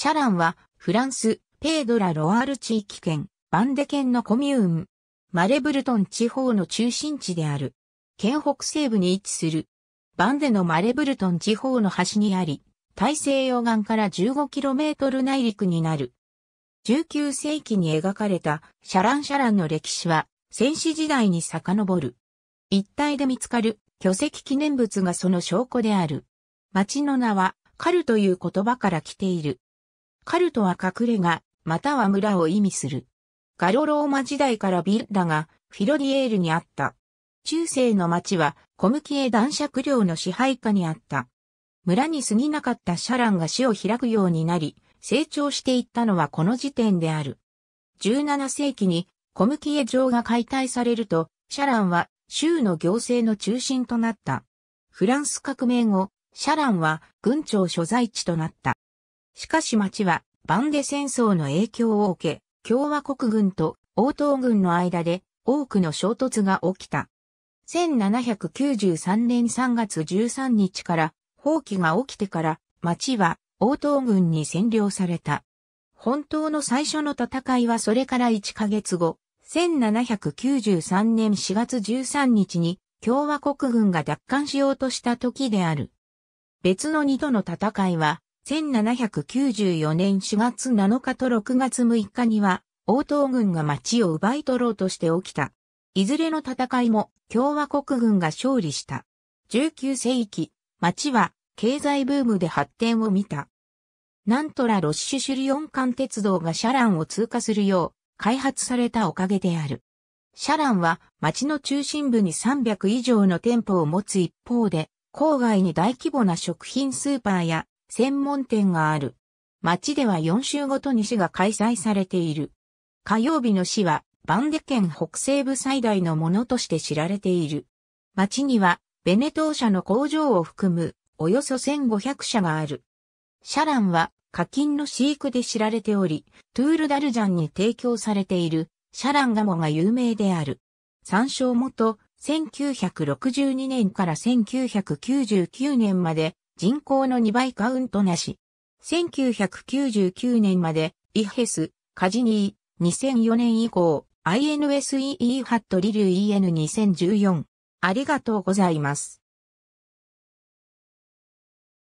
シャランは、フランス、ペードラ・ロワール地域圏、バンデ県のコミューン、マレブルトン地方の中心地である。県北西部に位置する。バンデのマレブルトン地方の端にあり、大西洋岸から 15km 内陸になる。19世紀に描かれたシャランシャランの歴史は、戦死時代に遡る。一帯で見つかる巨石記念物がその証拠である。町の名は、カルという言葉から来ている。カルトは隠れ家、または村を意味する。ガロローマ時代からビッラがフィロディエールにあった。中世の町は小麦へ男爵領の支配下にあった。村に過ぎなかったシャランが市を開くようになり、成長していったのはこの時点である。17世紀に小麦へ城が解体されると、シャランは州の行政の中心となった。フランス革命後、シャランは軍庁所在地となった。しかし町は、バンデ戦争の影響を受け、共和国軍と応答軍の間で多くの衝突が起きた。1793年3月13日から放棄が起きてから町は応答軍に占領された。本当の最初の戦いはそれから1ヶ月後、1793年4月13日に共和国軍が奪還しようとした時である。別の2度の戦いは1794年4月7日と6月6日には、王東軍が町を奪い取ろうとして起きた。いずれの戦いも共和国軍が勝利した。19世紀、町は経済ブームで発展を見た。なんとらロッシュシュリオン間鉄道がシャランを通過するよう開発されたおかげである。シャランは町の中心部に300以上の店舗を持つ一方で、郊外に大規模な食品スーパーや専門店がある。町では4週ごとに市が開催されている。火曜日の市は、バンデ県北西部最大のものとして知られている。町には、ベネトー社の工場を含む、およそ1500社がある。シャランは、課金の飼育で知られており、トゥールダルジャンに提供されている、シャランガモが有名である。参照元、1962年から1999年まで、人口の2倍カウントなし。1999年まで、イヘス、カジニー、2004年以降、INSEE ハットリル EN2014。ありがとうございます。